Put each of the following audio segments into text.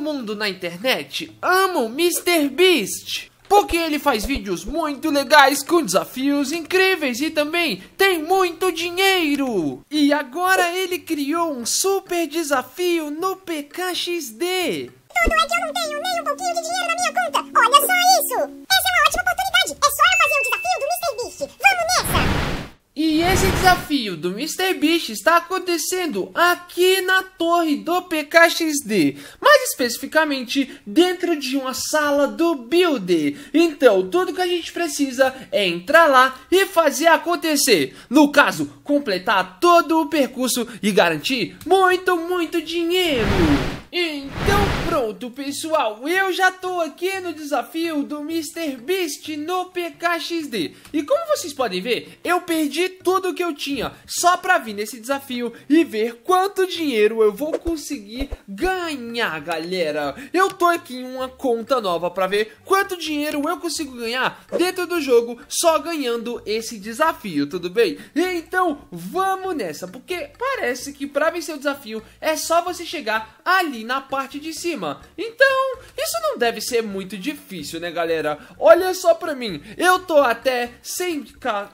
mundo na internet ama o Mr. Porque ele faz vídeos muito legais, com desafios incríveis e também tem muito dinheiro. E agora ele criou um super desafio no PKXD. Tudo é que eu não tenho nem um pouquinho de dinheiro na minha conta. Olha só isso. Essa é uma ótima oportunidade. É só eu fazer o desafio do MrBeast. Vamos nessa. E esse desafio do MrBeast está acontecendo aqui na torre do PKXD, mais especificamente dentro de uma sala do Builder. Então, tudo que a gente precisa é entrar lá e fazer acontecer. No caso, completar todo o percurso e garantir muito, muito dinheiro. Então, Salto pessoal, eu já tô aqui no desafio do Mr Beast no PKXD E como vocês podem ver, eu perdi tudo que eu tinha só pra vir nesse desafio e ver quanto dinheiro eu vou conseguir ganhar, galera. Eu tô aqui em uma conta nova pra ver quanto dinheiro eu consigo ganhar dentro do jogo só ganhando esse desafio, tudo bem? Então, vamos nessa, porque parece que pra vencer o desafio é só você chegar ali na parte de cima. Então, isso não deve ser muito difícil, né, galera? Olha só pra mim. Eu tô até sem...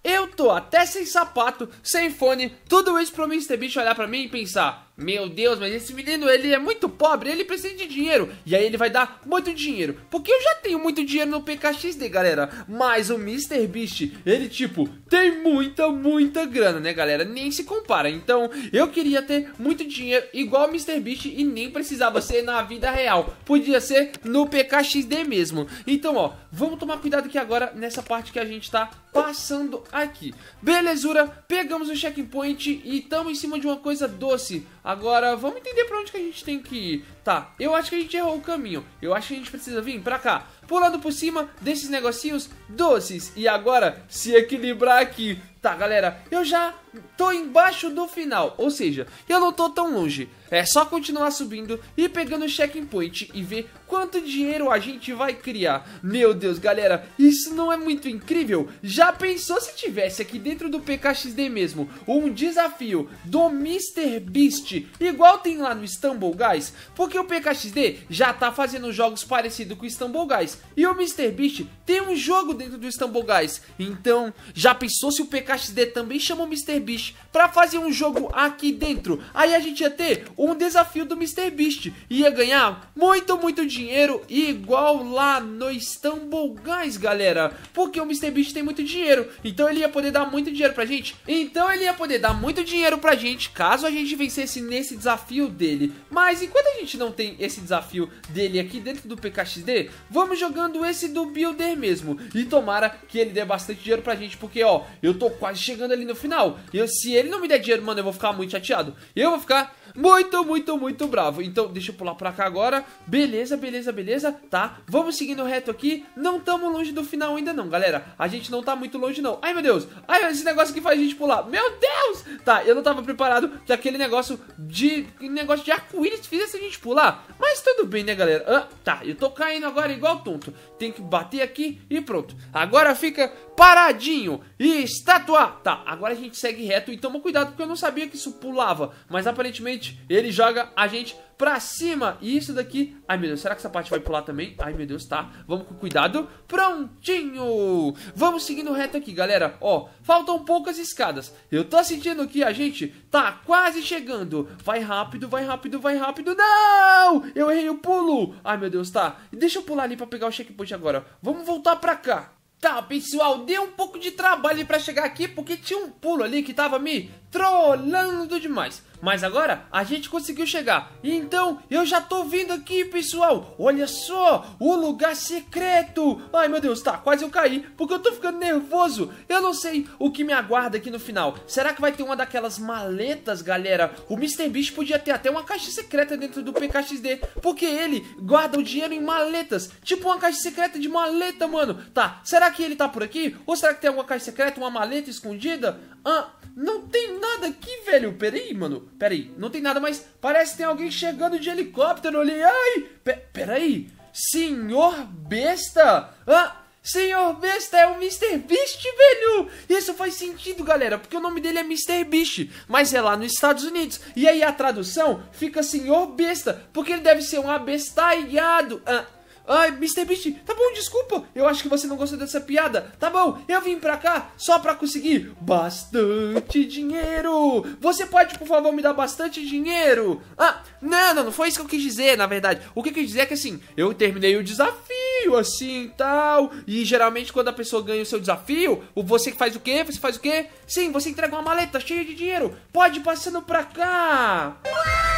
Eu tô até sem sapato, sem fone. Tudo isso pro MrBeast olhar pra mim e pensar... Meu Deus, mas esse menino, ele é muito pobre, ele precisa de dinheiro. E aí ele vai dar muito dinheiro. Porque eu já tenho muito dinheiro no PKXD, galera. Mas o Mr. Beast, ele, tipo, tem muita, muita grana, né, galera? Nem se compara. Então, eu queria ter muito dinheiro igual o Mr. Beast e nem precisava ser na vida real. Podia ser no PKXD mesmo. Então, ó, vamos tomar cuidado aqui agora nessa parte que a gente tá passando aqui. Belezura, pegamos o checkpoint e estamos em cima de uma coisa doce. Agora, vamos entender para onde que a gente tem que ir tá, eu acho que a gente errou o caminho, eu acho que a gente precisa vir pra cá, pulando por cima desses negocinhos doces e agora se equilibrar aqui. Tá, galera, eu já tô embaixo do final, ou seja, eu não tô tão longe. É só continuar subindo e pegando o checking point e ver quanto dinheiro a gente vai criar. Meu Deus, galera, isso não é muito incrível? Já pensou se tivesse aqui dentro do PKXD mesmo um desafio do Mr. Beast, igual tem lá no Istanbul, guys? Porque porque o PKXD já tá fazendo jogos parecidos com o Istanbul Guys. E o MrBeast tem um jogo dentro do Istanbul Guys. Então, já pensou se o PKXD também chama o MrBeast pra fazer um jogo aqui dentro? Aí a gente ia ter um desafio do MrBeast. Ia ganhar muito, muito dinheiro igual lá no Istanbul Guys, galera. Porque o MrBeast tem muito dinheiro. Então ele ia poder dar muito dinheiro pra gente. Então ele ia poder dar muito dinheiro pra gente caso a gente vencesse nesse desafio dele. Mas enquanto a gente não não tem esse desafio dele aqui dentro do PKXD, vamos jogando esse do Builder mesmo. E tomara que ele dê bastante dinheiro pra gente, porque, ó, eu tô quase chegando ali no final. E se ele não me der dinheiro, mano, eu vou ficar muito chateado. Eu vou ficar muito, muito, muito bravo. Então, deixa eu pular pra cá agora. Beleza, beleza, beleza, tá? Vamos seguindo reto aqui. Não tamo longe do final ainda não, galera. A gente não tá muito longe não. Ai, meu Deus. Ai, esse negócio que faz a gente pular. Meu Deus! Tá, eu não tava preparado que aquele negócio de... Negócio de arco-íris fizesse a gente pular. Mas tudo bem, né, galera? Ah, tá, eu tô caindo agora igual tonto. Tem que bater aqui e pronto. Agora fica paradinho e estátua. Tá, agora a gente segue reto e toma cuidado porque eu não sabia que isso pulava. Mas aparentemente ele joga a gente pra cima. E isso daqui... Ai meu Deus, será que essa parte vai pular também? Ai meu Deus, tá. Vamos com cuidado. Prontinho! Vamos seguindo reto aqui, galera. Ó, faltam poucas escadas. Eu tô sentindo que a gente tá quase chegando. Vai rápido, vai rápido, vai rápido. Não! Eu errei o pulo. Ai meu Deus, tá. Deixa eu pular ali pra pegar o checkpoint agora. Vamos voltar pra cá. Tá, pessoal, deu um pouco de trabalho para chegar aqui porque tinha um pulo ali que tava me trollando demais. Mas agora a gente conseguiu chegar. Então eu já tô vindo aqui, pessoal. Olha só, o lugar secreto. Ai, meu Deus, tá, quase eu caí, porque eu tô ficando nervoso. Eu não sei o que me aguarda aqui no final. Será que vai ter uma daquelas maletas, galera? O Mr. Beast podia ter até uma caixa secreta dentro do PKXD, porque ele guarda o dinheiro em maletas. Tipo uma caixa secreta de maleta, mano. Tá, será que ele tá por aqui? Ou será que tem alguma caixa secreta, uma maleta escondida? Ahn. Não tem nada aqui, velho. Peraí, mano. Peraí. Não tem nada, mas parece que tem alguém chegando de helicóptero. ali. Ai! peraí. Senhor Besta? Ah, Senhor Besta é o Mr. Beast, velho! Isso faz sentido, galera, porque o nome dele é Mr. Beast, mas é lá nos Estados Unidos. E aí a tradução fica Senhor Besta, porque ele deve ser um abestalhado. Ah, Ai, Mr. Beast, tá bom, desculpa. Eu acho que você não gostou dessa piada. Tá bom, eu vim pra cá só pra conseguir bastante dinheiro. Você pode, por favor, me dar bastante dinheiro? Ah, não, não, não foi isso que eu quis dizer, na verdade. O que eu quis dizer é que, assim, eu terminei o desafio, assim, tal. E, geralmente, quando a pessoa ganha o seu desafio, você faz o quê? Você faz o quê? Sim, você entrega uma maleta cheia de dinheiro. Pode ir passando pra cá. Uau!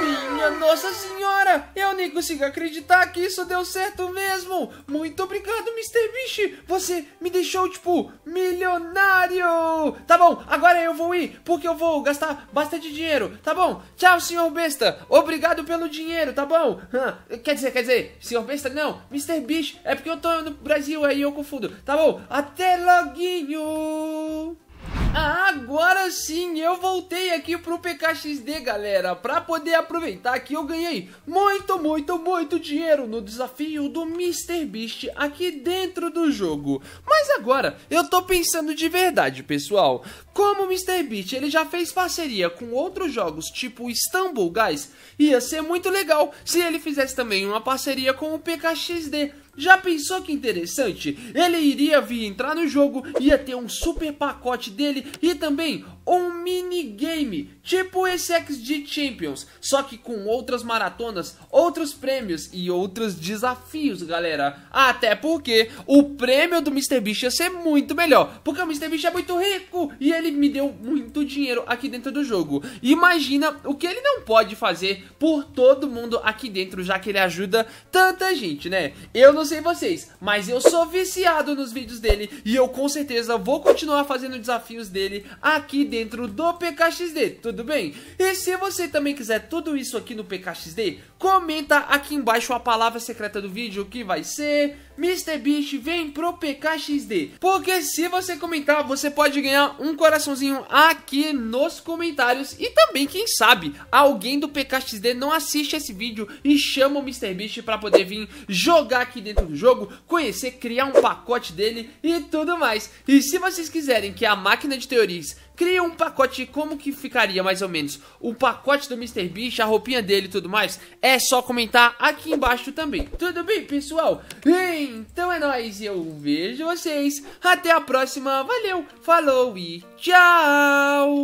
Minha Nossa Senhora! Eu nem consigo acreditar que isso deu certo mesmo! Muito obrigado, Mr. Beast! Você me deixou, tipo, milionário! Tá bom, agora eu vou ir, porque eu vou gastar bastante dinheiro, tá bom? Tchau, senhor besta! Obrigado pelo dinheiro, tá bom? quer dizer, quer dizer, senhor besta não, Mr. Beast, é porque eu tô no Brasil aí, eu confundo. Tá bom, até loguinho! Ah, agora sim, eu voltei aqui pro PKXD, galera, pra poder aproveitar que eu ganhei muito, muito, muito dinheiro no desafio do MrBeast aqui dentro do jogo. Mas agora, eu tô pensando de verdade, pessoal, como o Mr. ele já fez parceria com outros jogos tipo Istanbul Guys, ia ser muito legal se ele fizesse também uma parceria com o PKXD. Já pensou que interessante? Ele iria vir entrar no jogo, ia ter um super pacote dele e também um minigame, tipo esse XG Champions, só que com outras maratonas, outros prêmios e outros desafios, galera. Até porque o prêmio do MrBeast ia ser muito melhor, porque o MrBeast é muito rico e ele ele me deu muito dinheiro aqui dentro do jogo. Imagina o que ele não pode fazer por todo mundo aqui dentro, já que ele ajuda tanta gente, né? Eu não sei vocês, mas eu sou viciado nos vídeos dele e eu com certeza vou continuar fazendo desafios dele aqui dentro do PKXD, tudo bem? E se você também quiser tudo isso aqui no PKXD, comenta aqui embaixo a palavra secreta do vídeo que vai ser MrBeast vem pro PKXD. Porque se você comentar, você pode ganhar um coração coraçãozinho aqui nos comentários e também, quem sabe, alguém do PKXD não assiste esse vídeo e chama o MrBeast pra poder vir jogar aqui dentro do jogo, conhecer, criar um pacote dele e tudo mais. E se vocês quiserem que a máquina de teorias Cria um pacote, como que ficaria mais ou menos o pacote do Mr. Beast, a roupinha dele e tudo mais? É só comentar aqui embaixo também. Tudo bem, pessoal? Então é nóis, eu vejo vocês. Até a próxima, valeu, falou e tchau!